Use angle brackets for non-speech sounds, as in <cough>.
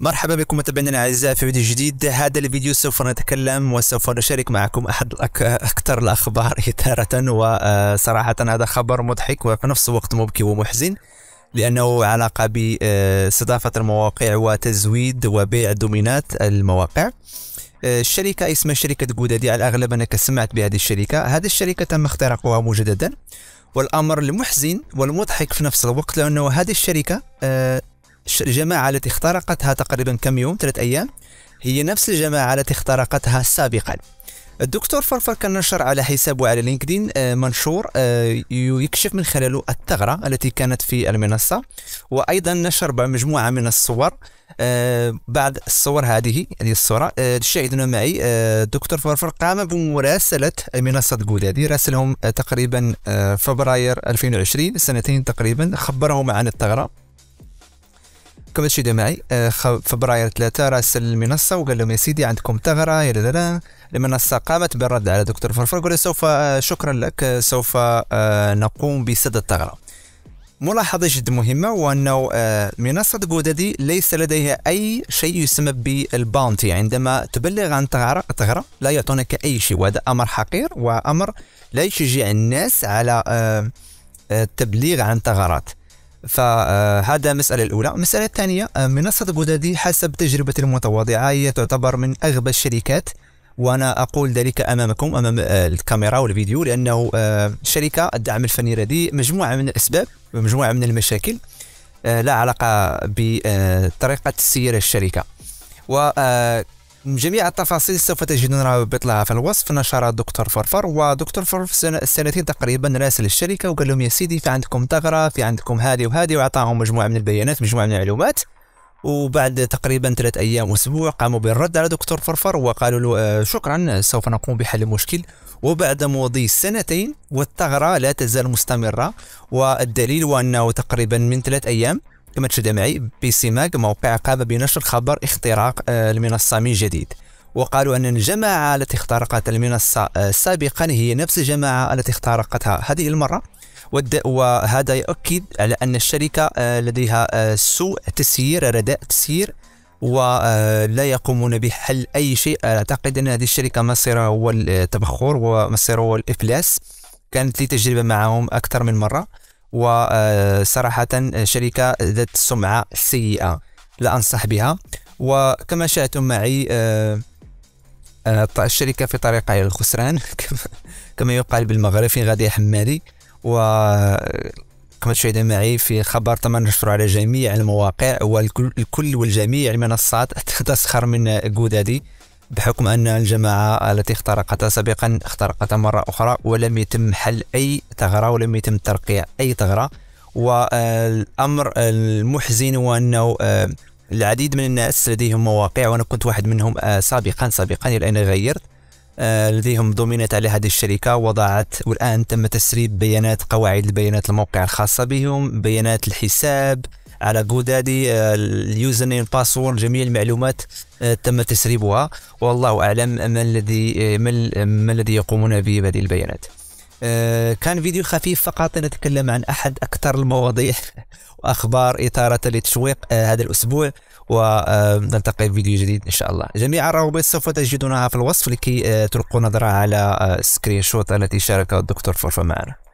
مرحبا بكم متابعينا الاعزاء في فيديو جديد هذا الفيديو سوف نتكلم وسوف نشارك معكم احد اكثر الاخبار <laughs> اثاره وصراحه آه، هذا خبر مضحك وفي نفس الوقت مبكي ومحزن لانه علاقه باستضافه آه، المواقع وتزويد وبيع دومينات المواقع آه، الشركة اسمها شركة جودادي على الأغلب أنك سمعت بهذه الشركة هذه الشركة تم اختراقها مجددا والأمر المحزن والمضحك في نفس الوقت لأنه هذه الشركة الجماعة التي اخترقتها تقريبا كم يوم ثلاث أيام هي نفس الجماعة التي اخترقتها سابقا الدكتور فرفر كان نشر على حسابه على لينكدين آه، منشور آه، يكشف من خلاله الثغرة التي كانت في المنصة وأيضا نشر مجموعة من الصور آه، بعد الصور هذه هذه الصورة تشاهدون معي الدكتور فرفر قام بمراسلة منصة جودادي راسلهم تقريبا فبراير 2020 سنتين تقريبا خبرهم عن الثغرة كما هادشي دا معي آه، فبراير ثلاثة راسل المنصة وقال لهم يا سيدي عندكم ثغرة يا لا لا المنصة قامت بالرد على دكتور فرفر قال سوف آه، شكرا لك آه، سوف نقوم بسد الثغرة ملاحظة جد مهمة هو أنه منصة جودادي ليس لديها أي شيء يسمى بالباونتي عندما تبلغ عن ثغرة لا يعطونك أي شيء وهذا أمر حقير وأمر لا يشجع الناس على التبليغ عن ثغرات فهذا المسألة الأولى المسألة الثانية آه، منصة جودادي حسب تجربتي المتواضعة هي تعتبر من أغبى الشركات وانا اقول ذلك امامكم امام آه، الكاميرا والفيديو لانه آه، شركة الدعم الفني لدي مجموعه من الاسباب ومجموعه من المشاكل لا علاقه بطريقه سير الشركه و جميع التفاصيل سوف تجدون رابط لها في الوصف نشرها دكتور فرفر ودكتور فرفر سنتين تقريبا راسل الشركه وقال لهم يا سيدي في عندكم ثغره في عندكم هذه وهذه وعطاهم مجموعه من البيانات مجموعه من المعلومات وبعد تقريبا ثلاثة أيام وأسبوع قاموا بالرد على دكتور فرفر وقالوا له آه، شكرا سوف نقوم بحل المشكل وبعد مضي سنتين والثغرة لا تزال مستمرة والدليل هو أنه تقريبا من ثلاثة أيام كما تشاهد معي بسماك موقع قام بنشر خبر اختراق آه، المنصة من جديد وقالوا أن الجماعة التي اخترقت المنصة آه، سابقا هي نفس الجماعة التي اخترقتها هذه المرة وهذا يؤكد على أن الشركة آه، لديها سوء تسيير رداء تسيير ولا يقومون بحل أي شيء أعتقد أن هذه الشركة مصيرها هو التبخر ومصيرها هو الإفلاس كانت لي تجربة معهم أكثر من مرة وصراحة شركة ذات السمعة سيئة لا أنصح بها وكما شاهدتم معي آه، آه، الشركة في طريقها إلى الخسران <laughs> كما يقال بالمغرب في غادي حمادي و كما تشاهدون معي في خبر تم نشره على جميع المواقع والكل والجميع المنصات <laughs> تسخر من جودادي بحكم أن الجماعة التي اخترقتها سابقا اخترقتها مرة أخرى ولم يتم حل أي ثغرة ولم يتم ترقيع أي ثغرة والأمر المحزن هو أنه آه، العديد من الناس لديهم مواقع وأنا كنت واحد منهم آه، سابقا سابقا إلى أن غيرت آه، لديهم دومينات على هذه الشركة وضعت والآن تم تسريب بيانات قواعد البيانات الموقع الخاصة بهم بيانات الحساب على جودادي آه، اليوزر نيم باسورد جميع المعلومات آه، تم تسريبها والله اعلم ما الذي آه، ما الذي يقومون به بهذه البيانات كان فيديو خفيف فقط نتكلم عن احد اكثر المواضيع <laughs> واخبار اثاره للتشويق هذا الاسبوع ونلتقي بفيديو جديد ان شاء الله جميع الروابط سوف تجدونها في الوصف لكي تلقوا نظره على السكرين شوت التي شاركها الدكتور فورفا معنا